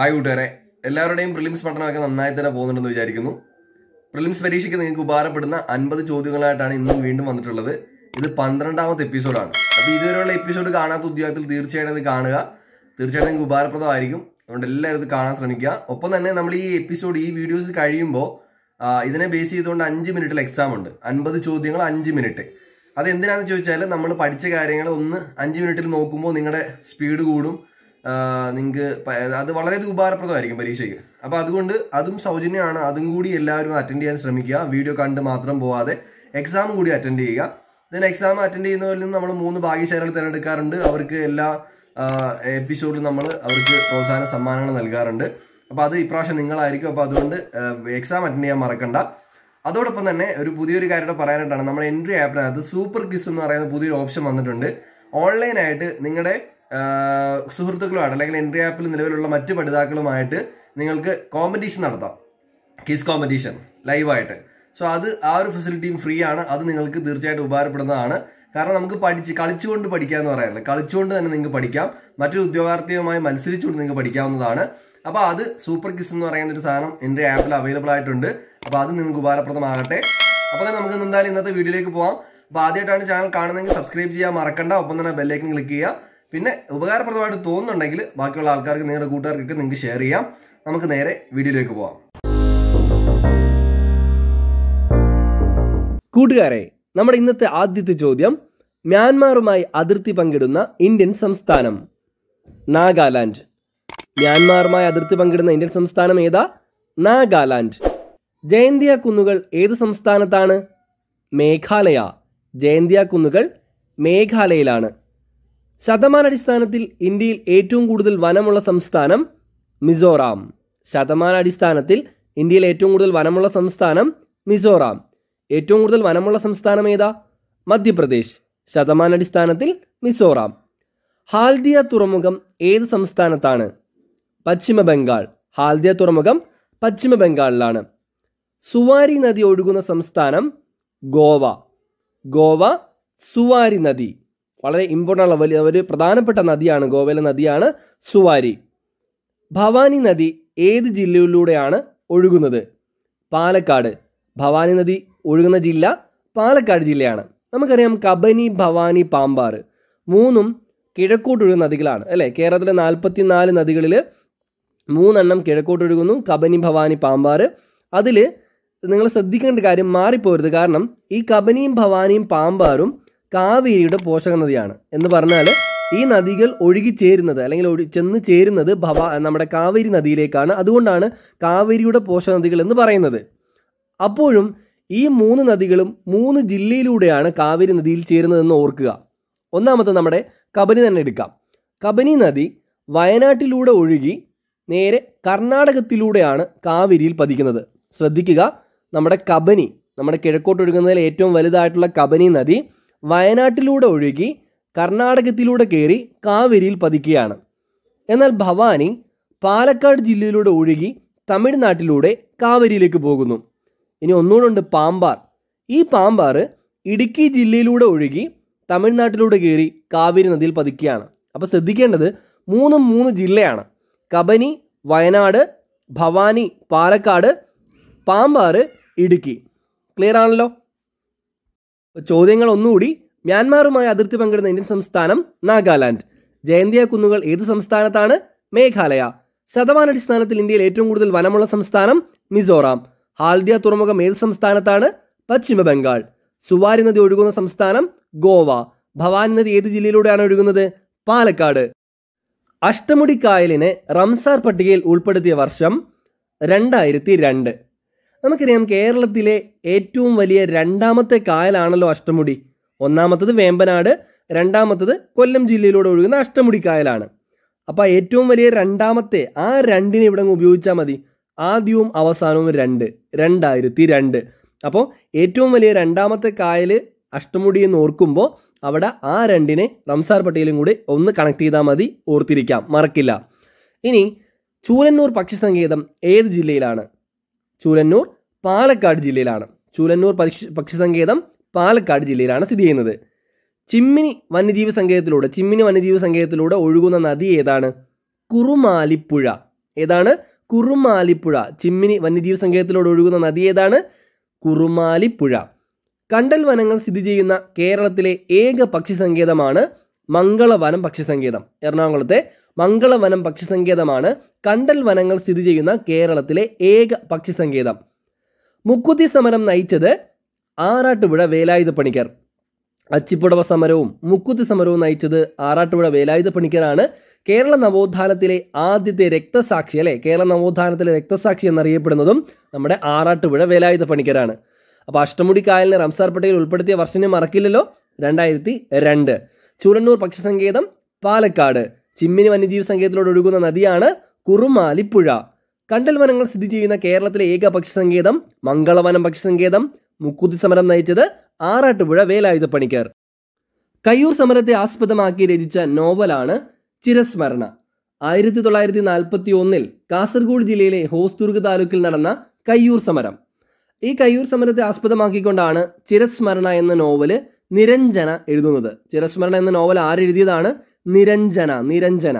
hi കൂട്ടുകാരെ എല്ലാവരുടെയും prelims പഠനമൊക്കെ നന്നായി തന്നെ പോകുന്നുണ്ടെന്ന് വിചാരിക്കുന്നു പ്രിലിംസ് പരീക്ഷയ്ക്ക് നിങ്ങൾക്ക് ഉപകാരപ്പെടുന്ന അൻപത് ചോദ്യങ്ങളായിട്ടാണ് ഇന്നും വീണ്ടും വന്നിട്ടുള്ളത് ഇത് പന്ത്രണ്ടാമത്തെ എപ്പിസോഡാണ് അപ്പോൾ ഇതുവരെയുള്ള എപ്പിസോഡ് കാണാത്ത ഉദ്യോഗത്തിൽ തീർച്ചയായിട്ടും ഇത് കാണുക തീർച്ചയായിട്ടും നിങ്ങൾക്ക് ഉപകാരപ്രദമായിരിക്കും അതുകൊണ്ട് എല്ലാവരും ഇത് കാണാൻ ശ്രമിക്കുക ഒപ്പം തന്നെ നമ്മൾ ഈ എപ്പിസോഡ് ഈ വീഡിയോസ് കഴിയുമ്പോൾ ഇതിനെ ബേസ് ചെയ്തുകൊണ്ട് അഞ്ച് മിനിറ്റിൽ എക്സാം ഉണ്ട് അൻപത് ചോദ്യങ്ങൾ അഞ്ച് മിനിറ്റ് അത് എന്തിനാണെന്ന് ചോദിച്ചാൽ നമ്മൾ പഠിച്ച കാര്യങ്ങൾ ഒന്ന് അഞ്ച് മിനിറ്റിൽ നോക്കുമ്പോൾ നിങ്ങളുടെ സ്പീഡ് കൂടും നിങ്ങൾക്ക് അത് വളരെ ഉപകാരപ്രദമായിരിക്കും പരീക്ഷയ്ക്ക് അപ്പോൾ അതുകൊണ്ട് അതും സൗജന്യമാണ് അതും കൂടി എല്ലാവരും അറ്റൻഡ് ചെയ്യാൻ ശ്രമിക്കുക വീഡിയോ കണ്ട് മാത്രം പോവാതെ എക്സാം കൂടി അറ്റൻഡ് ചെയ്യുക ദെൻ എക്സാം അറ്റൻഡ് ചെയ്യുന്നവരിൽ നിന്ന് നമ്മൾ മൂന്ന് ഭാഗ്യശാലികൾ തിരഞ്ഞെടുക്കാറുണ്ട് അവർക്ക് എല്ലാ എപ്പിസോഡിലും നമ്മൾ അവർക്ക് പ്രോത്സാഹന സമ്മാനങ്ങൾ നൽകാറുണ്ട് അപ്പോൾ അത് ഇപ്രാവശ്യം നിങ്ങളായിരിക്കും അപ്പോൾ അതുകൊണ്ട് എക്സാം അറ്റൻഡ് ചെയ്യാൻ മറക്കണ്ട അതോടൊപ്പം തന്നെ ഒരു പുതിയൊരു കാര്യം പറയാനായിട്ടാണ് നമ്മുടെ എൻട്രി ആപ്പിനകത്ത് സൂപ്പർ കിസ് എന്ന് പറയുന്ന പുതിയൊരു ഓപ്ഷൻ വന്നിട്ടുണ്ട് ഓൺലൈനായിട്ട് നിങ്ങളുടെ സുഹൃത്തുക്കളുമായിട്ട് അല്ലെങ്കിൽ എൻട്രി ആപ്പിൽ നിലവിലുള്ള മറ്റ് പഠിതാക്കളുമായിട്ട് നിങ്ങൾക്ക് കോമ്പറ്റീഷൻ നടത്താം ക്വിസ് കോമ്പറ്റീഷൻ ലൈവായിട്ട് സോ അത് ആ ഒരു ഫെസിലിറ്റിയും ഫ്രീ ആണ് അത് നിങ്ങൾക്ക് തീർച്ചയായിട്ടും ഉപകാരപ്പെടുന്നതാണ് കാരണം നമുക്ക് പഠിച്ച് കളിച്ചുകൊണ്ട് പഠിക്കുക എന്ന് പറയാറില്ല കളിച്ചുകൊണ്ട് തന്നെ നിങ്ങൾക്ക് പഠിക്കാം മറ്റൊരു ഉദ്യോഗാർത്ഥിയുമായി മത്സരിച്ചുകൊണ്ട് നിങ്ങൾക്ക് പഠിക്കാവുന്നതാണ് അപ്പോൾ അത് സൂപ്പർ കിസ് എന്ന് പറയുന്ന ഒരു സാധനം എൻ്റെ ആപ്പിൽ അവൈലബിൾ ആയിട്ടുണ്ട് അപ്പോൾ അത് നിങ്ങൾക്ക് ഉപകാരപ്രദമാകട്ടെ അപ്പോൾ തന്നെ നമുക്ക് എന്തായാലും ഇന്നത്തെ വീഡിയോയിലേക്ക് പോകാം അപ്പോൾ ആദ്യമായിട്ടാണ് ചാനൽ കാണുന്നതെങ്കിൽ സബ്സ്ക്രൈബ് ചെയ്യാൻ മറക്കണ്ട ഒപ്പം തന്നെ ബെല്ലേക്കും ക്ലിക്ക് ചെയ്യുക പിന്നെ ഉപകാരപ്രദമായിട്ട് തോന്നുന്നുണ്ടെങ്കിൽ ബാക്കിയുള്ള ആൾക്കാർക്ക് നിങ്ങളുടെ കൂട്ടുകാർക്ക് നിങ്ങൾക്ക് ഷെയർ ചെയ്യാം നമുക്ക് നേരെ വീഡിയോയിലേക്ക് പോവാം കൂട്ടുകാരെ നമ്മുടെ ഇന്നത്തെ ആദ്യത്തെ ചോദ്യം മ്യാൻമാറുമായി അതിർത്തി പങ്കിടുന്ന ഇന്ത്യൻ സംസ്ഥാനം നാഗാലാൻഡ് മ്യാൻമാറുമായി അതിർത്തി പങ്കിടുന്ന ഇന്ത്യൻ സംസ്ഥാനം ഏതാ നാഗാലാൻഡ് ജയന്തിയ കുന്നുകൾ ഏത് സംസ്ഥാനത്താണ് മേഘാലയ ജയന്തിയ കുന്നുകൾ മേഘാലയയിലാണ് ശതമാനാടിസ്ഥാനത്തിൽ ഇന്ത്യയിൽ ഏറ്റവും കൂടുതൽ വനമുള്ള സംസ്ഥാനം മിസോറാം ശതമാനാടിസ്ഥാനത്തിൽ ഇന്ത്യയിൽ ഏറ്റവും കൂടുതൽ വനമുള്ള സംസ്ഥാനം മിസോറാം ഏറ്റവും കൂടുതൽ വനമുള്ള സംസ്ഥാനം ഏതാ മധ്യപ്രദേശ് ശതമാനാടിസ്ഥാനത്തിൽ മിസോറാം ഹാൽദിയ തുറമുഖം ഏത് സംസ്ഥാനത്താണ് പശ്ചിമ ബംഗാൾ ഹാൽദിയ തുറമുഖം പശ്ചിമ ബംഗാളിലാണ് സുവാരി നദി ഒഴുകുന്ന സംസ്ഥാനം ഗോവ ഗോവ സുവാരി നദി വളരെ ഇമ്പോർട്ടൻ്റ് ഉള്ള വലിയ ഒരു പ്രധാനപ്പെട്ട നദിയാണ് ഗോവയിലെ നദിയാണ് സുവാരി ഭവാനി നദി ഏത് ജില്ലയിലൂടെയാണ് ഒഴുകുന്നത് പാലക്കാട് ഭവാനി നദി ഒഴുകുന്ന ജില്ല പാലക്കാട് ജില്ലയാണ് നമുക്കറിയാം കബനി ഭവാനി പാമ്പാർ മൂന്നും കിഴക്കോട്ടൊഴുകുന്ന നദികളാണ് അല്ലേ കേരളത്തിലെ നാൽപ്പത്തി നാല് നദികളിൽ മൂന്നെണ്ണം കിഴക്കോട്ടൊഴുകുന്നു കബനി ഭവാനി പാമ്പാർ അതിൽ നിങ്ങൾ ശ്രദ്ധിക്കേണ്ട കാര്യം മാറിപ്പോരുത് കാരണം ഈ കബനിയും ഭവാനിയും പാമ്പാറും കാവേരിയുടെ പോഷക നദിയാണ് എന്ന് പറഞ്ഞാൽ ഈ നദികൾ ഒഴുകിച്ചേരുന്നത് അല്ലെങ്കിൽ ഒഴി ചെന്ന് ചേരുന്നത് ഭവ നമ്മുടെ കാവേരി നദിയിലേക്കാണ് അതുകൊണ്ടാണ് കാവേരിയുടെ പോഷക നദികൾ എന്ന് പറയുന്നത് അപ്പോഴും ഈ മൂന്ന് നദികളും മൂന്ന് ജില്ലയിലൂടെയാണ് കാവേരി നദിയിൽ ചേരുന്നതെന്ന് ഓർക്കുക ഒന്നാമത്തെ നമ്മുടെ കബനി തന്നെ എടുക്കാം കബനി നദി വയനാട്ടിലൂടെ ഒഴുകി നേരെ കർണാടകത്തിലൂടെയാണ് കാവേരിയിൽ പതിക്കുന്നത് ശ്രദ്ധിക്കുക നമ്മുടെ കബനി നമ്മുടെ കിഴക്കോട്ട് ഒഴുകുന്നതിൽ ഏറ്റവും വലുതായിട്ടുള്ള കബനി നദി വയനാട്ടിലൂടെ ഒഴുകി കർണാടകത്തിലൂടെ കയറി കാവേരിയിൽ പതിക്കുകയാണ് എന്നാൽ ഭവാനി പാലക്കാട് ജില്ലയിലൂടെ ഒഴുകി തമിഴ്നാട്ടിലൂടെ കാവേരിയിലേക്ക് പോകുന്നു ഇനി ഒന്നുകൂടെ പാമ്പാർ ഈ പാമ്പാർ ഇടുക്കി ജില്ലയിലൂടെ ഒഴുകി തമിഴ്നാട്ടിലൂടെ കയറി കാവേരി നദിയിൽ പതിക്കുകയാണ് അപ്പോൾ ശ്രദ്ധിക്കേണ്ടത് മൂന്ന് മൂന്ന് ജില്ലയാണ് കബനി വയനാട് ഭവാനി പാലക്കാട് പാമ്പാർ ഇടുക്കി ക്ലിയർ ആണല്ലോ ചോദ്യങ്ങൾ ഒന്നുകൂടി മ്യാൻമാറുമായി അതിർത്തി പങ്കിടുന്ന ഇന്ത്യൻ സംസ്ഥാനം നാഗാലാൻഡ് ജയന്തിയ കുന്നുകൾ ഏത് സംസ്ഥാനത്താണ് മേഘാലയ അടിസ്ഥാനത്തിൽ ഇന്ത്യയിൽ ഏറ്റവും കൂടുതൽ വനമുള്ള സംസ്ഥാനം മിസോറാം ഹാൽഡിയ തുറമുഖം ഏത് സംസ്ഥാനത്താണ് പശ്ചിമ ബംഗാൾ സുവാരി നദി ഒഴുകുന്ന സംസ്ഥാനം ഗോവ ഭവാനി നദി ഏത് ജില്ലയിലൂടെയാണ് ഒഴുകുന്നത് പാലക്കാട് അഷ്ടമുടി കായലിനെ റംസാർ പട്ടികയിൽ ഉൾപ്പെടുത്തിയ വർഷം രണ്ടായിരത്തി രണ്ട് നമുക്കറിയാം കേരളത്തിലെ ഏറ്റവും വലിയ രണ്ടാമത്തെ കായലാണല്ലോ അഷ്ടമുടി ഒന്നാമത്തത് വേമ്പനാട് രണ്ടാമത്തത് കൊല്ലം ജില്ലയിലൂടെ ഒഴുകുന്ന അഷ്ടമുടി കായലാണ് അപ്പോൾ ഏറ്റവും വലിയ രണ്ടാമത്തെ ആ രണ്ടിനെ ഇവിടെ ഉപയോഗിച്ചാൽ മതി ആദ്യവും അവസാനവും രണ്ട് രണ്ടായിരത്തി രണ്ട് അപ്പോൾ ഏറ്റവും വലിയ രണ്ടാമത്തെ കായൽ അഷ്ടമുടി എന്ന് ഓർക്കുമ്പോൾ അവിടെ ആ രണ്ടിനെ റംസാർ പട്ടികയിലും കൂടി ഒന്ന് കണക്ട് ചെയ്താൽ മതി ഓർത്തിരിക്കാം മറക്കില്ല ഇനി ചൂരന്നൂർ പക്ഷി സങ്കേതം ഏത് ജില്ലയിലാണ് ചൂലന്നൂർ പാലക്കാട് ജില്ലയിലാണ് ചൂലന്നൂർ പക്ഷി പക്ഷി സങ്കേതം പാലക്കാട് ജില്ലയിലാണ് സ്ഥിതി ചെയ്യുന്നത് ചിമ്മിനി വന്യജീവി സങ്കേതത്തിലൂടെ ചിമ്മിനി വന്യജീവി സങ്കേതത്തിലൂടെ ഒഴുകുന്ന നദി ഏതാണ് കുറുമാലിപ്പുഴ ഏതാണ് കുറുമാലിപ്പുഴ ചിമ്മിനി വന്യജീവി സങ്കേതത്തിലൂടെ ഒഴുകുന്ന നദി ഏതാണ് കുറുമാലിപ്പുഴ കണ്ടൽ വനങ്ങൾ സ്ഥിതി ചെയ്യുന്ന കേരളത്തിലെ ഏക പക്ഷി സങ്കേതമാണ് മംഗളവനം പക്ഷി സങ്കേതം എറണാകുളത്തെ മംഗളവനം പക്ഷിസങ്കേതമാണ് കണ്ടൽ വനങ്ങൾ സ്ഥിതി ചെയ്യുന്ന കേരളത്തിലെ ഏക പക്ഷിസങ്കേതം മുക്കുത്തി സമരം നയിച്ചത് ആറാട്ടുപുഴ വേലായുധ പണിക്കർ അച്ചിപ്പുടവ സമരവും മുക്കുത്തി സമരവും നയിച്ചത് ആറാട്ടുപുഴ വേലായുധ പണിക്കരാണ് കേരള നവോത്ഥാനത്തിലെ ആദ്യത്തെ രക്തസാക്ഷി അല്ലേ കേരള നവോത്ഥാനത്തിലെ രക്തസാക്ഷി എന്നറിയപ്പെടുന്നതും നമ്മുടെ ആറാട്ടുപുഴ വേലായുധ പണിക്കരാണ് അപ്പോൾ അഷ്ടമുടി കായലിന് റംസാർ പട്ടേൽ ഉൾപ്പെടുത്തിയ വർഷം മറക്കില്ലല്ലോ രണ്ടായിരത്തി രണ്ട് ചൂരണ്ണൂർ പക്ഷിസങ്കേതം പാലക്കാട് ചിമ്മിനി വന്യജീവി സങ്കേതത്തിലൂടെ ഒഴുകുന്ന നദിയാണ് കുറുമാലിപ്പുഴ കണ്ടൽ വനങ്ങൾ സ്ഥിതി ചെയ്യുന്ന കേരളത്തിലെ ഏക പക്ഷി സങ്കേതം മംഗളവനം പക്ഷി സങ്കേതം മുക്കുതി സമരം നയിച്ചത് ആറാട്ടുപുഴ വേലായുധ പണിക്കർ കയ്യൂർ സമരത്തെ ആസ്പദമാക്കി രചിച്ച നോവലാണ് ചിരസ്മരണ ആയിരത്തി തൊള്ളായിരത്തി നാൽപ്പത്തി ഒന്നിൽ കാസർഗോഡ് ജില്ലയിലെ ഹോസ്ദുർഗ് താലൂക്കിൽ നടന്ന കയ്യൂർ സമരം ഈ കയ്യൂർ സമരത്തെ ആസ്പദമാക്കിക്കൊണ്ടാണ് ചിരസ്മരണ എന്ന നോവല് നിരഞ്ജന എഴുതുന്നത് ചിരസ്മരണ എന്ന നോവൽ ആരെഴുതിയതാണ് നിരഞ്ജന നിരഞ്ജന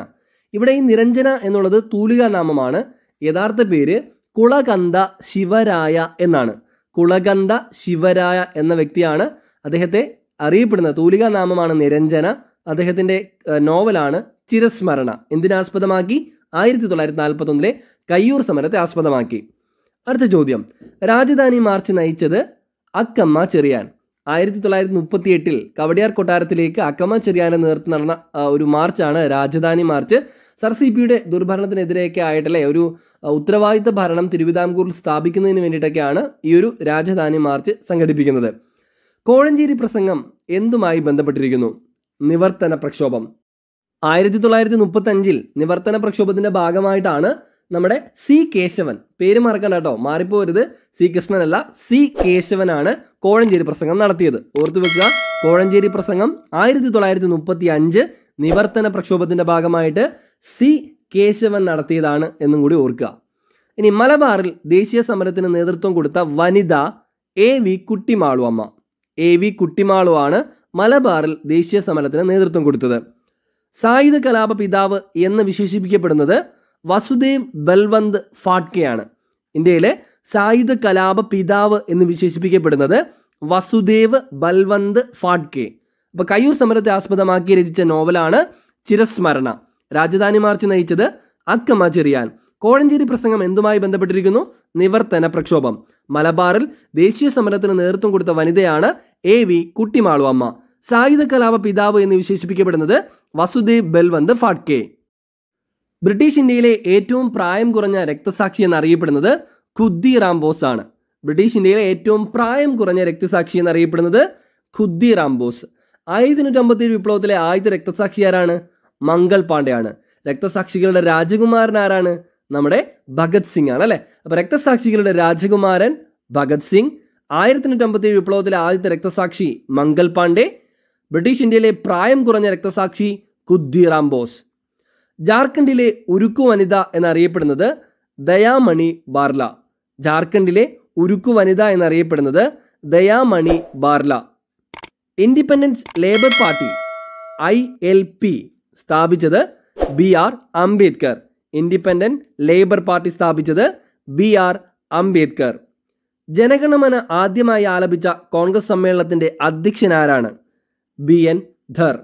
ഇവിടെ ഈ നിരഞ്ജന എന്നുള്ളത് തൂലിക നാമമാണ് യഥാർത്ഥ പേര് കുളകന്ത ശിവരായ എന്നാണ് കുളകന്ത ശിവരായ എന്ന വ്യക്തിയാണ് അദ്ദേഹത്തെ അറിയപ്പെടുന്ന തൂലിക നാമമാണ് നിരഞ്ജന അദ്ദേഹത്തിൻ്റെ നോവലാണ് ചിരസ്മരണ എന്തിനാസ്പദമാക്കി ആയിരത്തി തൊള്ളായിരത്തി നാൽപ്പത്തൊന്നിലെ കയ്യൂർ സമരത്തെ ആസ്പദമാക്കി അടുത്ത ചോദ്യം രാജധാനി മാർച്ച് നയിച്ചത് അക്കമ്മ ചെറിയാൻ ആയിരത്തി തൊള്ളായിരത്തി മുപ്പത്തി എട്ടിൽ കവടിയാർ കൊട്ടാരത്തിലേക്ക് അക്കമ ചെറിയാനെ നേതൃത്വം നടന്ന ഒരു മാർച്ചാണ് രാജധാനി മാർച്ച് സർ സി പിയുടെ ദുർഭരണത്തിനെതിരെയൊക്കെ ആയിട്ടല്ലേ ഒരു ഉത്തരവാദിത്ത ഭരണം തിരുവിതാംകൂറിൽ സ്ഥാപിക്കുന്നതിന് വേണ്ടിയിട്ടൊക്കെയാണ് ഈ ഒരു രാജധാനി മാർച്ച് സംഘടിപ്പിക്കുന്നത് കോഴഞ്ചേരി പ്രസംഗം എന്തുമായി ബന്ധപ്പെട്ടിരിക്കുന്നു നിവർത്തന പ്രക്ഷോഭം ആയിരത്തി തൊള്ളായിരത്തി മുപ്പത്തഞ്ചിൽ നിവർത്തന പ്രക്ഷോഭത്തിൻ്റെ ഭാഗമായിട്ടാണ് നമ്മുടെ സി കേശവൻ പേര് മറക്കണ്ട കേട്ടോ മാറിപ്പോരുത് സി കൃഷ്ണനല്ല സി കേശവനാണ് കോഴഞ്ചേരി പ്രസംഗം നടത്തിയത് ഓർത്തു വെക്കുക കോഴഞ്ചേരി പ്രസംഗം ആയിരത്തി തൊള്ളായിരത്തി മുപ്പത്തി അഞ്ച് നിവർത്തന പ്രക്ഷോഭത്തിന്റെ ഭാഗമായിട്ട് സി കേശവൻ നടത്തിയതാണ് എന്നും കൂടി ഓർക്കുക ഇനി മലബാറിൽ ദേശീയ സമരത്തിന് നേതൃത്വം കൊടുത്ത വനിത എ വി കുട്ടിമാളു അമ്മ എ വി കുട്ടിമാളു ആണ് മലബാറിൽ ദേശീയ സമരത്തിന് നേതൃത്വം കൊടുത്തത് സായുധ കലാപ പിതാവ് എന്ന് വിശേഷിപ്പിക്കപ്പെടുന്നത് വസുദേവ് ബൽവന്ത് ഫാട്കെയാണ് ഇന്ത്യയിലെ സായുധ കലാപ പിതാവ് എന്ന് വിശേഷിപ്പിക്കപ്പെടുന്നത് വസുദേവ് ബൽവന്ത് ഫാട്കെ അപ്പോൾ കയ്യൂർ സമരത്തെ ആസ്പദമാക്കി രചിച്ച നോവലാണ് ചിരസ്മരണ രാജധാനി മാർച്ച് നയിച്ചത് അക്കമ ചെറിയാൻ കോഴഞ്ചേരി പ്രസംഗം എന്തുമായി ബന്ധപ്പെട്ടിരിക്കുന്നു നിവർത്തന പ്രക്ഷോഭം മലബാറിൽ ദേശീയ സമരത്തിന് നേതൃത്വം കൊടുത്ത വനിതയാണ് എ വി കുട്ടിമാളു അമ്മ സായുധ കലാപ പിതാവ് എന്ന് വിശേഷിപ്പിക്കപ്പെടുന്നത് വസുദേവ് ബൽവന്ത് ഫാട്കെ ബ്രിട്ടീഷ് ഇന്ത്യയിലെ ഏറ്റവും പ്രായം കുറഞ്ഞ രക്തസാക്ഷി എന്നറിയപ്പെടുന്നത് ഖുദ്ദിറാം ബോസ് ആണ് ബ്രിട്ടീഷ് ഇന്ത്യയിലെ ഏറ്റവും പ്രായം കുറഞ്ഞ രക്തസാക്ഷി എന്നറിയപ്പെടുന്നത് ഖുദ്ദിറാം ബോസ് ആയിരത്തി ഏഴ് വിപ്ലവത്തിലെ ആദ്യത്തെ രക്തസാക്ഷി ആരാണ് മംഗൾ പാണ്ഡെയാണ് രക്തസാക്ഷികളുടെ രാജകുമാരൻ ആരാണ് നമ്മുടെ ഭഗത് സിംഗ് ആണ് അല്ലേ അപ്പോൾ രക്തസാക്ഷികളുടെ രാജകുമാരൻ ഭഗത് സിംഗ് ആയിരത്തി ഏഴ് വിപ്ലവത്തിലെ ആദ്യത്തെ രക്തസാക്ഷി മംഗൾ പാണ്ഡെ ബ്രിട്ടീഷ് ഇന്ത്യയിലെ പ്രായം കുറഞ്ഞ രക്തസാക്ഷി ഖുദ്ദിറാം ബോസ് ജാർഖണ്ഡിലെ ഉരുക്കു വനിത എന്നറിയപ്പെടുന്നത് ദയാമണി ബാർല ജാർഖണ്ഡിലെ ഉരുക്കു വനിത എന്നറിയപ്പെടുന്നത് Dayamani Barla independence labour party I L P സ്ഥാപിച്ചത് B R Ambedkar independent labour party സ്ഥാപിച്ചത് ബി ആർ അംബേദ്കർ ജനഗണമന ആദ്യമായി ആലപിച്ച കോൺഗ്രസ് സമ്മേളനത്തിൻ്റെ അധ്യക്ഷനാരാണ് ബി എൻ ധർ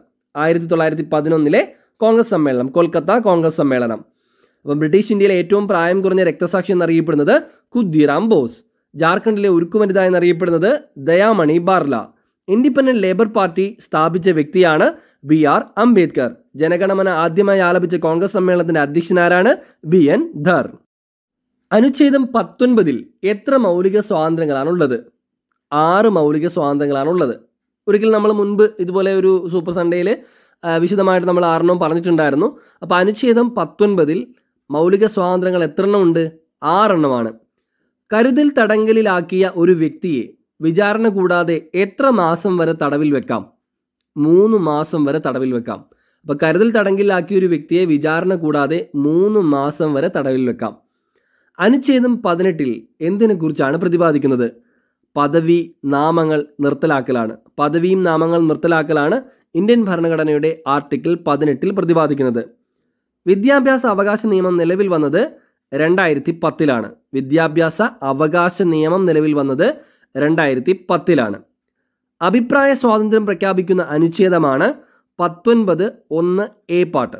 ആയിരത്തി തൊള്ളായിരത്തി പതിനൊന്നിലെ കോൺഗ്രസ് സമ്മേളനം കൊൽക്കത്ത കോൺഗ്രസ് സമ്മേളനം അപ്പം ബ്രിട്ടീഷ് ഇന്ത്യയിലെ ഏറ്റവും പ്രായം കുറഞ്ഞ രക്തസാക്ഷി എന്നറിയപ്പെടുന്നത് കുദ്ദിറാം ബോസ് ജാർഖണ്ഡിലെ ഉരുക്കു വനിത എന്നറിയപ്പെടുന്നത് Dayamani Barla independent labour party സ്ഥാപിച്ച വ്യക്തിയാണ് ബി ആർ അംബേദ്കർ ജനഗണമന ആദ്യമായി ആലപിച്ച കോൺഗ്രസ് സമ്മേളനത്തിന്റെ അധ്യക്ഷനാരാണ് ബി എൻ ധർ അനുച്ഛേദം പത്തൊൻപതിൽ എത്ര മൗലിക സ്വാതന്ത്ര്യങ്ങളാണുള്ളത് ആറ് മൗലിക സ്വാതന്ത്ര്യങ്ങളാണുള്ളത് ഒരിക്കൽ നമ്മൾ മുൻപ് ഇതുപോലെ ഒരു സൂപ്പർ സൺഡേയിൽ വിശദമായിട്ട് നമ്മൾ ആറെണ്ണം പറഞ്ഞിട്ടുണ്ടായിരുന്നു അപ്പോൾ അനുച്ഛേദം പത്തൊൻപതിൽ മൗലിക സ്വാതന്ത്ര്യങ്ങൾ എണ്ണം ഉണ്ട് ആറെണ്ണമാണ് കരുതൽ തടങ്കലിലാക്കിയ ഒരു വ്യക്തിയെ വിചാരണ കൂടാതെ എത്ര മാസം വരെ തടവിൽ വെക്കാം മൂന്ന് മാസം വരെ തടവിൽ വെക്കാം അപ്പോൾ കരുതൽ തടങ്കലിലാക്കിയ ഒരു വ്യക്തിയെ വിചാരണ കൂടാതെ മൂന്ന് മാസം വരെ തടവിൽ വെക്കാം അനുച്ഛേദം പതിനെട്ടിൽ എന്തിനെക്കുറിച്ചാണ് പ്രതിപാദിക്കുന്നത് പദവി നാമങ്ങൾ നിർത്തലാക്കലാണ് പദവിയും നാമങ്ങൾ നിർത്തലാക്കലാണ് ഇന്ത്യൻ ഭരണഘടനയുടെ ആർട്ടിക്കിൾ പതിനെട്ടിൽ പ്രതിപാദിക്കുന്നത് വിദ്യാഭ്യാസ അവകാശ നിയമം നിലവിൽ വന്നത് രണ്ടായിരത്തി പത്തിലാണ് വിദ്യാഭ്യാസ അവകാശ നിയമം നിലവിൽ വന്നത് രണ്ടായിരത്തി പത്തിലാണ് അഭിപ്രായ സ്വാതന്ത്ര്യം പ്രഖ്യാപിക്കുന്ന അനുച്ഛേദമാണ് പത്തൊൻപത് ഒന്ന് എ പാട്ട്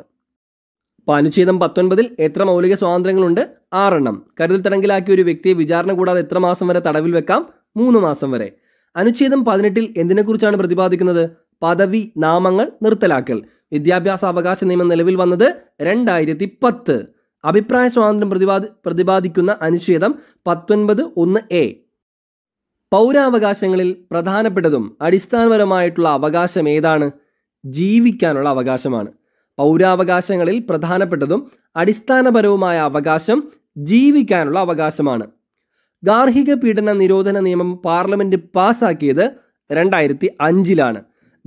അപ്പോൾ അനുച്ഛേദം പത്തൊൻപതിൽ എത്ര മൗലിക സ്വാതന്ത്ര്യങ്ങളുണ്ട് ആറെണ്ണം കരുതൽ തടങ്കിലാക്കിയ ഒരു വ്യക്തിയെ വിചാരണ കൂടാതെ എത്ര മാസം വരെ തടവിൽ വെക്കാം മൂന്ന് മാസം വരെ അനുച്ഛേദം പതിനെട്ടിൽ എന്തിനെക്കുറിച്ചാണ് പ്രതിപാദിക്കുന്നത് പദവി നാമങ്ങൾ നിർത്തലാക്കൽ വിദ്യാഭ്യാസ അവകാശ നിയമം നിലവിൽ വന്നത് രണ്ടായിരത്തി പത്ത് അഭിപ്രായ സ്വാതന്ത്ര്യം പ്രതിപാദി പ്രതിപാദിക്കുന്ന അനുച്ഛേദം പത്തൊൻപത് ഒന്ന് എ പൗരാവകാശങ്ങളിൽ പ്രധാനപ്പെട്ടതും അടിസ്ഥാനപരമായിട്ടുള്ള അവകാശം ഏതാണ് ജീവിക്കാനുള്ള അവകാശമാണ് പൗരാവകാശങ്ങളിൽ പ്രധാനപ്പെട്ടതും അടിസ്ഥാനപരവുമായ അവകാശം ജീവിക്കാനുള്ള അവകാശമാണ് ഗാർഹിക പീഡന നിരോധന നിയമം പാർലമെൻറ്റ് പാസ്സാക്കിയത് രണ്ടായിരത്തി അഞ്ചിലാണ്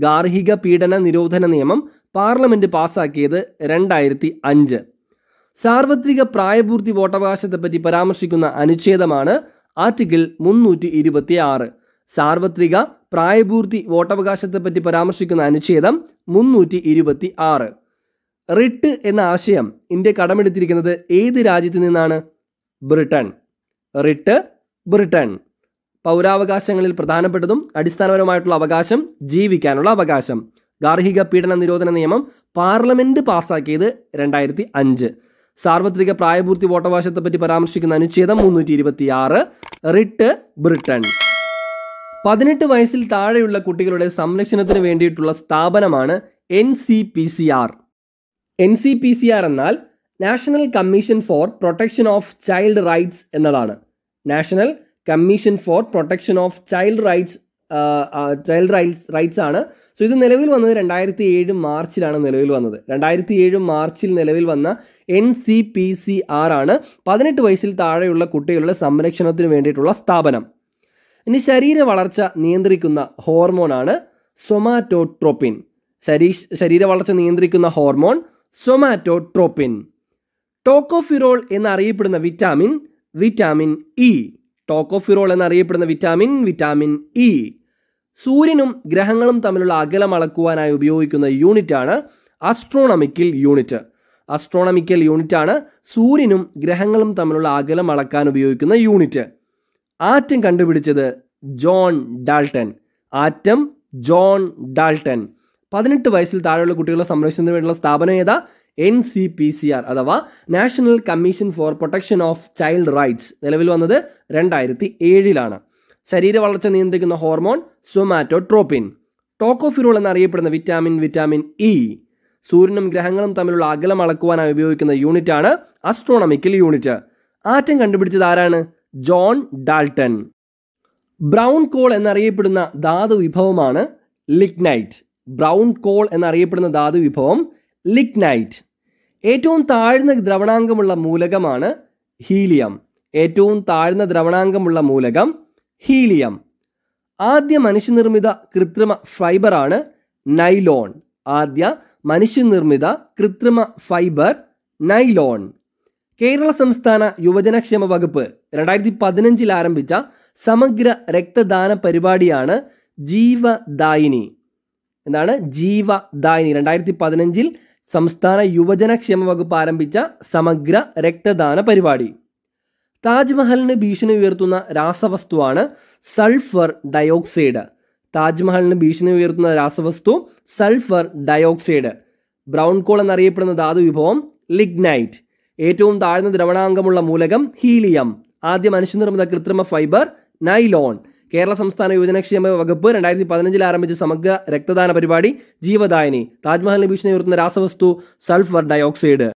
ഗാർഹിക പീഡന നിരോധന നിയമം പാർലമെൻറ്റ് പാസ്സാക്കിയത് രണ്ടായിരത്തി അഞ്ച് സാർവത്രിക പ്രായപൂർത്തി വോട്ടവകാശത്തെപ്പറ്റി പരാമർശിക്കുന്ന അനുച്ഛേദമാണ് ആർട്ടിക്കിൾ മുന്നൂറ്റി ഇരുപത്തി ആറ് സാർവത്രിക പ്രായപൂർത്തി വോട്ടവകാശത്തെപ്പറ്റി പരാമർശിക്കുന്ന അനുച്ഛേദം മുന്നൂറ്റി ഇരുപത്തി ആറ് റിട്ട് എന്ന ആശയം ഇന്ത്യ കടമെടുത്തിരിക്കുന്നത് ഏത് രാജ്യത്തു നിന്നാണ് ബ്രിട്ടൻ റിട്ട് ബ്രിട്ടൻ പൗരാവകാശങ്ങളിൽ പ്രധാനപ്പെട്ടതും അടിസ്ഥാനപരമായിട്ടുള്ള അവകാശം ജീവിക്കാനുള്ള അവകാശം ഗാർഹിക പീഡന നിരോധന നിയമം പാർലമെൻറ്റ് പാസ്സാക്കിയത് രണ്ടായിരത്തി അഞ്ച് സാർവത്രിക പ്രായപൂർത്തി വോട്ടവകാശത്തെപ്പറ്റി പരാമർശിക്കുന്ന അനുച്ഛേദം മുന്നൂറ്റി ആറ് റിട്ട് ബ്രിട്ടൻ പതിനെട്ട് വയസ്സിൽ താഴെയുള്ള കുട്ടികളുടെ സംരക്ഷണത്തിന് വേണ്ടിയിട്ടുള്ള സ്ഥാപനമാണ് N C P C R N C P C R എന്നാൽ national commission for protection of child rights എന്നതാണ് national commission for protection of child rights child rights rights ആണ് സോ ഇത് നിലവിൽ വന്നത് രണ്ടായിരത്തി ഏഴ് മാർച്ചിലാണ് നിലവിൽ വന്നത് രണ്ടായിരത്തി ഏഴ് മാർച്ചിൽ നിലവിൽ വന്ന N C P C R ആണ് പതിനെട്ട് വയസ്സിൽ താഴെയുള്ള കുട്ടികളുടെ സംരക്ഷണത്തിന് വേണ്ടിയിട്ടുള്ള സ്ഥാപനം ഇനി ശരീര വളർച്ച നിയന്ത്രിക്കുന്ന ഹോർമോണാണ് സൊമാറ്റോട്രോപ്പിൻ ശരീ ശരീര വളർച്ച നിയന്ത്രിക്കുന്ന ഹോർമോൺ സൊമാറ്റോട്രോപ്പിൻ ടോക്കോഫിറോൾ എന്നറിയപ്പെടുന്ന വിറ്റാമിൻ വിറ്റാമിൻ ഇ ടോക്കോഫിറോൾ എന്നറിയപ്പെടുന്ന വിറ്റാമിൻ വിറ്റാമിൻ ഇ സൂര്യനും ഗ്രഹങ്ങളും തമ്മിലുള്ള അകലം അളക്കുവാനായി ഉപയോഗിക്കുന്ന യൂണിറ്റാണ് അസ്ട്രോണമിക്കൽ യൂണിറ്റ് അസ്ട്രോണമിക്കൽ യൂണിറ്റാണ് സൂര്യനും ഗ്രഹങ്ങളും തമ്മിലുള്ള അകലം അളക്കാൻ ഉപയോഗിക്കുന്ന യൂണിറ്റ് ആറ്റം കണ്ടുപിടിച്ചത് John Dalton atom John Dalton പതിനെട്ട് വയസ്സിൽ താഴെയുള്ള കുട്ടികളെ സംരക്ഷിക്കുന്നതിനുള്ള സ്ഥാപനം ഏതാ N C P C R അഥവാ national commission for protection of child rights നിലവിൽ വന്നത് രണ്ടായിരത്തി ഏഴിലാണ് ശരീര വളർച്ച നിയന്ത്രിക്കുന്ന ഹോർമോൺ സൊമാറ്റോട്രോപ്പിൻ ടോക്കോഫിറോൾ എന്നറിയപ്പെടുന്ന വിറ്റാമിൻ വിറ്റാമിൻ ഇ സൂര്യനും ഗ്രഹങ്ങളും തമ്മിലുള്ള അകലം അളക്കുവാനായി ഉപയോഗിക്കുന്ന യൂണിറ്റാണ് അസ്ട്രോണമിക്കൽ യൂണിറ്റ് ആറ്റം കണ്ടുപിടിച്ചത് ആരാണ് ജോൺ ഡാൾട്ടൺ ബ്രൗൺ കോൾ എന്നറിയപ്പെടുന്ന ധാതു വിഭവമാണ് ലിഗ്നൈറ്റ് ബ്രൗൺ കോൾ എന്നറിയപ്പെടുന്ന ധാതു വിഭവം ലിഗ്നൈറ്റ് ഏറ്റവും താഴ്ന്ന ദ്രവണാങ്കമുള്ള മൂലകമാണ് ഹീലിയം ഏറ്റവും താഴ്ന്ന ദ്രവണാങ്കമുള്ള മൂലകം ഹീലിയം ആദ്യ മനുഷ്യനിർമ്മിത കൃത്രിമ ഫൈബറാണ് നൈലോൺ ആദ്യ മനുഷ്യനിർമ്മിത കൃത്രിമ ഫൈബർ നൈലോൺ കേരള സംസ്ഥാന യുവജനക്ഷേമ വകുപ്പ് രണ്ടായിരത്തി പതിനഞ്ചിൽ ആരംഭിച്ച സമഗ്ര രക്തദാന പരിപാടിയാണ് ജീവദായിനി എന്താണ് ജീവദായിനി രണ്ടായിരത്തി പതിനഞ്ചിൽ സംസ്ഥാന യുവജനക്ഷേമ വകുപ്പ് ആരംഭിച്ച സമഗ്ര രക്തദാന പരിപാടി താജ്മഹലിന് ഭീഷണി ഉയർത്തുന്ന രാസവസ്തുവാണ് സൾഫർ ഡയോക്സൈഡ് താജ്മഹലിന് ഭീഷണി ഉയർത്തുന്ന രാസവസ്തു സൾഫർ ഡയോക്സൈഡ് ബ്രൗൺ കോൾ എന്നറിയപ്പെടുന്ന ധാതു വിഭവം ലിഗ്നൈറ്റ് ഏറ്റവും താഴ്ന്ന ദ്രവണാംഗമുള്ള മൂലകം ഹീലിയം ആദ്യ മനുഷ്യനിർമ്മിത കൃത്രിമ ഫൈബർ നൈലോൺ കേരള സംസ്ഥാന യുവജനക്ഷേമ വകുപ്പ് രണ്ടായിരത്തി പതിനഞ്ചിൽ ആരംഭിച്ച സമഗ്ര രക്തദാന പരിപാടി ജീവദായനി താജ്മഹലിന് ഭീഷണി ഉയർത്തുന്ന രാസവസ്തു സൾഫർ ഡയോക്സൈഡ്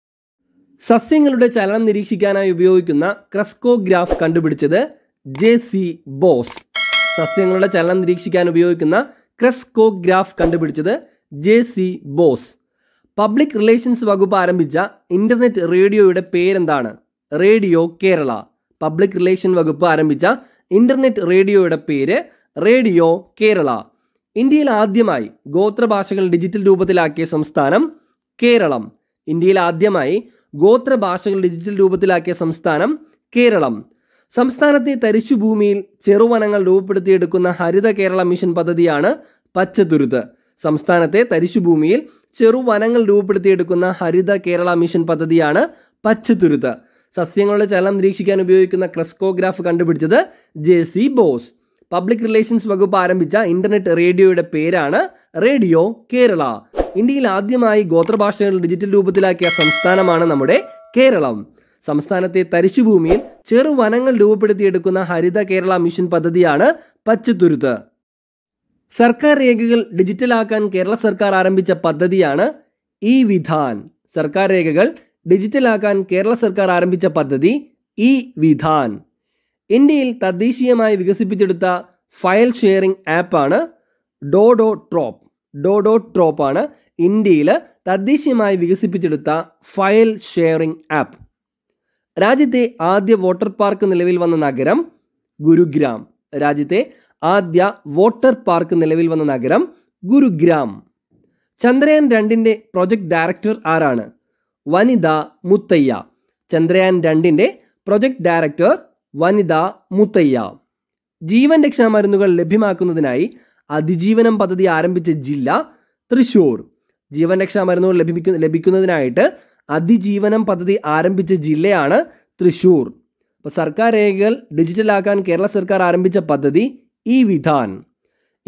സസ്യങ്ങളുടെ ചലനം നിരീക്ഷിക്കാനായി ഉപയോഗിക്കുന്ന ക്രസ്കോഗ്രാഫ് കണ്ടുപിടിച്ചത് ജെ സി ബോസ് സസ്യങ്ങളുടെ ചലനം നിരീക്ഷിക്കാൻ ഉപയോഗിക്കുന്ന ക്രസ്കോഗ്രാഫ് കണ്ടുപിടിച്ചത് J C Bose public relations വകുപ്പ് ആരംഭിച്ച ഇൻ്റർനെറ്റ് റേഡിയോയുടെ പേരെന്താണ് റേഡിയോ കേരള പബ്ലിക് റിലേഷൻ വകുപ്പ് ആരംഭിച്ച ഇൻ്റർനെറ്റ് റേഡിയോയുടെ പേര് റേഡിയോ കേരള ഇന്ത്യയിൽ ആദ്യമായി ഗോത്രഭാഷകൾ ഡിജിറ്റൽ രൂപത്തിലാക്കിയ സംസ്ഥാനം കേരളം ഇന്ത്യയിൽ ആദ്യമായി ഗോത്രഭാഷകൾ ഡിജിറ്റൽ രൂപത്തിലാക്കിയ സംസ്ഥാനം കേരളം സംസ്ഥാനത്തെ തരിശുഭൂമിയിൽ ചെറുവനങ്ങൾ രൂപപ്പെടുത്തിയെടുക്കുന്ന ഹരിത കേരള മിഷൻ പദ്ധതിയാണ് പച്ചതുരുത് സംസ്ഥാനത്തെ തരിശുഭൂമിയിൽ ചെറുവനങ്ങൾ രൂപപ്പെടുത്തിയെടുക്കുന്ന ഹരിത കേരള മിഷൻ പദ്ധതിയാണ് പച്ചതുരുത് സസ്യങ്ങളുടെ ചലനം നിരീക്ഷിക്കാൻ ഉപയോഗിക്കുന്ന ക്രെസ്കോഗ്രാഫ് കണ്ടുപിടിച്ചത് J C Bose public relations വകുപ്പ് ആരംഭിച്ച ഇന്റർനെറ്റ് റേഡിയോയുടെ പേരാണ് റേഡിയോ കേരള ഇന്ത്യയിൽ ആദ്യമായി ഗോത്രഭാഷകൾ ഡിജിറ്റൽ രൂപത്തിലാക്കിയ സംസ്ഥാനമാണ് നമ്മുടെ കേരളം സംസ്ഥാനത്തെ തരിശുഭൂമിയിൽ ചെറു വനങ്ങൾ രൂപപ്പെടുത്തിയെടുക്കുന്ന ഹരിത കേരള മിഷൻ പദ്ധതിയാണ് പച്ചത്തുരുത്ത് സർക്കാർ രേഖകൾ ഡിജിറ്റലാക്കാൻ കേരള സർക്കാർ ആരംഭിച്ച പദ്ധതിയാണ് ഇ വിധാൻ സർക്കാർ രേഖകൾ ഡിജിറ്റലാക്കാൻ കേരള സർക്കാർ ആരംഭിച്ച പദ്ധതി ഇ വിധാൻ ഇന്ത്യയിൽ തദ്ദേശീയമായി വികസിപ്പിച്ചെടുത്ത ഫയൽ ഷെയറിംഗ് ആപ്പാണ് ഡോഡോ ട്രോപ്പ് ഡോഡോ ട്രോപ്പാണ് ഇന്ത്യയിൽ തദ്ദേശീയമായി വികസിപ്പിച്ചെടുത്ത ഫയൽ ഷെയറിംഗ് ആപ്പ് രാജ്യത്തെ ആദ്യ വാട്ടർ പാർക്ക് നിലവിൽ വന്ന നഗരം ഗുരുഗ്രാം രാജ്യത്തെ ആദ്യ വാട്ടർ പാർക്ക് നിലവിൽ വന്ന നഗരം ഗുരുഗ്രാം ചന്ദ്രയാൻ രണ്ടിൻ്റെ പ്രൊജക്ട് ഡയറക്ടർ ആരാണ് വനിത മുത്തയ്യ ചന്ദ്രയാൻ രണ്ടിൻ്റെ പ്രൊജക്ട് ഡയറക്ടർ വനിത മുത്തയ്യ ജീവൻ രക്ഷാ മരുന്നുകൾ ലഭ്യമാക്കുന്നതിനായി അതിജീവനം പദ്ധതി ആരംഭിച്ച ജില്ല തൃശൂർ ജീവൻ മരുന്നുകൾ ലഭിക്കുന്ന ലഭിക്കുന്നതിനായിട്ട് അതിജീവനം പദ്ധതി ആരംഭിച്ച ജില്ലയാണ് തൃശൂർ അപ്പോൾ സർക്കാർ രേഖകൾ ഡിജിറ്റലാക്കാൻ കേരള സർക്കാർ ആരംഭിച്ച പദ്ധതി ഇ വിധാൻ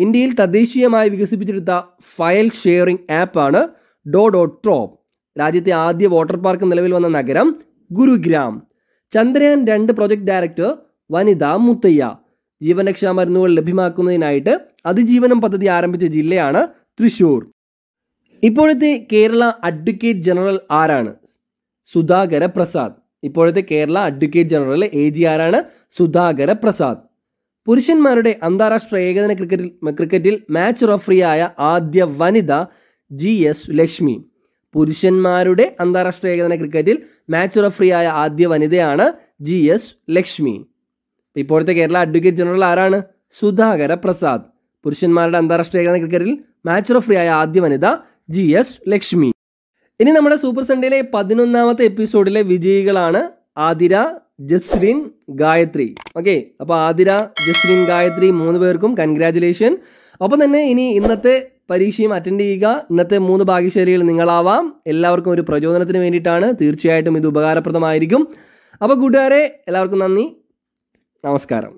ഇന്ത്യയിൽ തദ്ദേശീയമായി വികസിപ്പിച്ചെടുത്ത ഫയൽ ഷെയറിംഗ് ആപ്പാണ് ഡോഡോ ഡോട്ട് ട്രോപ്പ് രാജ്യത്തെ ആദ്യ വാട്ടർ പാർക്ക് നിലവിൽ വന്ന നഗരം ഗുരുഗ്രാം ചന്ദ്രയാൻ രണ്ട് പ്രൊജക്ട് ഡയറക്ടർ വനിത മുത്തയ്യ ജീവനരക്ഷാ മരുന്നുകൾ ലഭ്യമാക്കുന്നതിനായിട്ട് അതിജീവനം പദ്ധതി ആരംഭിച്ച ജില്ലയാണ് തൃശൂർ ഇപ്പോഴത്തെ കേരള അഡ്വക്കേറ്റ് ജനറൽ ആരാണ് സുധാകര പ്രസാദ് ഇപ്പോഴത്തെ Kerala advocate general A G ആരാണ് സുധാകര പ്രസാദ് പുരുഷന്മാരുടെ അന്താരാഷ്ട്ര ഏകദിന ക്രിക്കറ്റിൽ ക്രിക്കറ്റിൽ മാച്ച് റഫറിയായ ആദ്യ വനിത ജി എസ് ലക്ഷ്മി പുരുഷന്മാരുടെ അന്താരാഷ്ട്ര ഏകദിന ക്രിക്കറ്റിൽ മാച്ച് റഫറി ആയ ആദ്യ വനിതയാണ് ജി എസ് ലക്ഷ്മി ഇപ്പോഴത്തെ കേരള അഡ്വക്കേറ്റ് ജനറൽ ആരാണ് സുധാകര പ്രസാദ് പുരുഷന്മാരുടെ അന്താരാഷ്ട്ര ഏകദിന ക്രിക്കറ്റിൽ മാച്ച് റഫറി ആയ ആദ്യ വനിത ജി എസ് ലക്ഷ്മി ഇനി നമ്മുടെ സൂപ്പർ സൺഡേയിലെ പതിനൊന്നാമത്തെ എപ്പിസോഡിലെ വിജയികളാണ് ആതിര ജസ്ലിൻ ഗായത്രി ഓക്കെ അപ്പോൾ ആതിര ജസ്ലിൻ ഗായത്രി മൂന്ന് പേർക്കും കൺഗ്രാചുലേഷൻ അപ്പം തന്നെ ഇനി ഇന്നത്തെ പരീക്ഷയും അറ്റൻഡ് ചെയ്യുക ഇന്നത്തെ മൂന്ന് ഭാഗ്യശൈലികൾ നിങ്ങളാവാം എല്ലാവർക്കും ഒരു പ്രചോദനത്തിന് വേണ്ടിയിട്ടാണ് തീർച്ചയായിട്ടും ഇത് ഉപകാരപ്രദമായിരിക്കും അപ്പോൾ കൂട്ടുകാരെ എല്ലാവർക്കും നന്ദി നമസ്കാരം